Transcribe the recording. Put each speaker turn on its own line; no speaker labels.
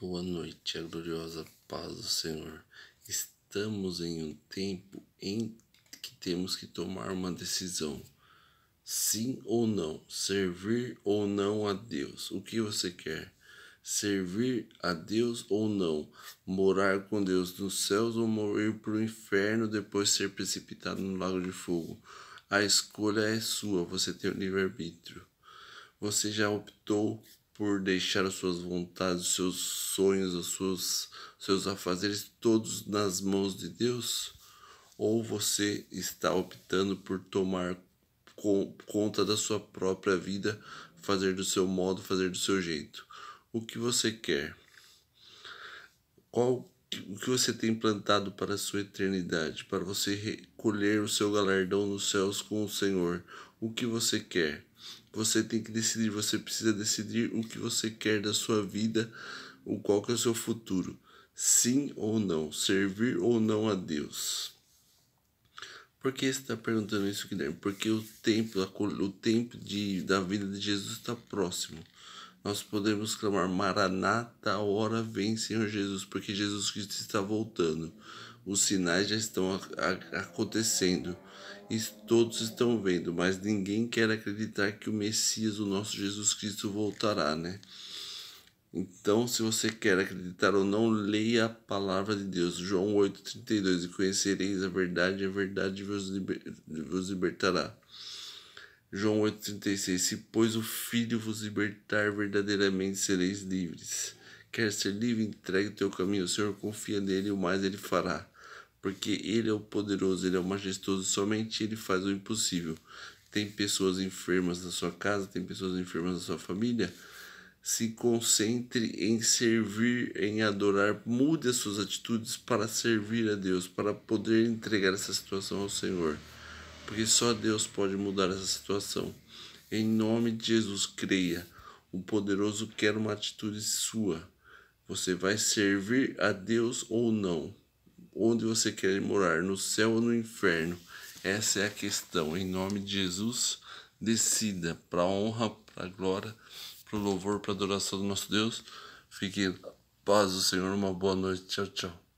Boa noite, a gloriosa paz do Senhor. Estamos em um tempo em que temos que tomar uma decisão: sim ou não, servir ou não a Deus. O que você quer? Servir a Deus ou não, morar com Deus nos céus ou morrer para o inferno depois ser precipitado no lago de fogo. A escolha é sua, você tem o livre-arbítrio. Você já optou por deixar as suas vontades, os seus sonhos, os seus, seus afazeres todos nas mãos de Deus? Ou você está optando por tomar com, conta da sua própria vida, fazer do seu modo, fazer do seu jeito? O que você quer? Qual o que você tem plantado para a sua eternidade, para você recolher o seu galardão nos céus com o Senhor? O que você quer? Você tem que decidir, você precisa decidir o que você quer da sua vida, o qual que é o seu futuro. Sim ou não, servir ou não a Deus. Por que você está perguntando isso, Guilherme? Porque o tempo, o tempo de, da vida de Jesus está próximo nós podemos clamar Maranata, a hora vem, Senhor Jesus, porque Jesus Cristo está voltando. Os sinais já estão acontecendo e todos estão vendo, mas ninguém quer acreditar que o Messias, o nosso Jesus Cristo, voltará, né? Então, se você quer acreditar ou não, leia a palavra de Deus. João 8,32. E conhecereis a verdade, a verdade vos libertará. João 8,36 Se, pois, o Filho vos libertar, verdadeiramente sereis livres. Quer ser livre? Entregue o teu caminho. O Senhor confia nele e o mais ele fará. Porque ele é o poderoso, ele é o majestoso, somente ele faz o impossível. Tem pessoas enfermas na sua casa, tem pessoas enfermas na sua família. Se concentre em servir, em adorar. Mude as suas atitudes para servir a Deus, para poder entregar essa situação ao Senhor porque só Deus pode mudar essa situação. Em nome de Jesus, creia. O poderoso quer uma atitude sua. Você vai servir a Deus ou não? Onde você quer morar, no céu ou no inferno? Essa é a questão. Em nome de Jesus, decida para a honra, para a glória, para o louvor, para a adoração do nosso Deus. Fique paz o Senhor. Uma boa noite. Tchau, tchau.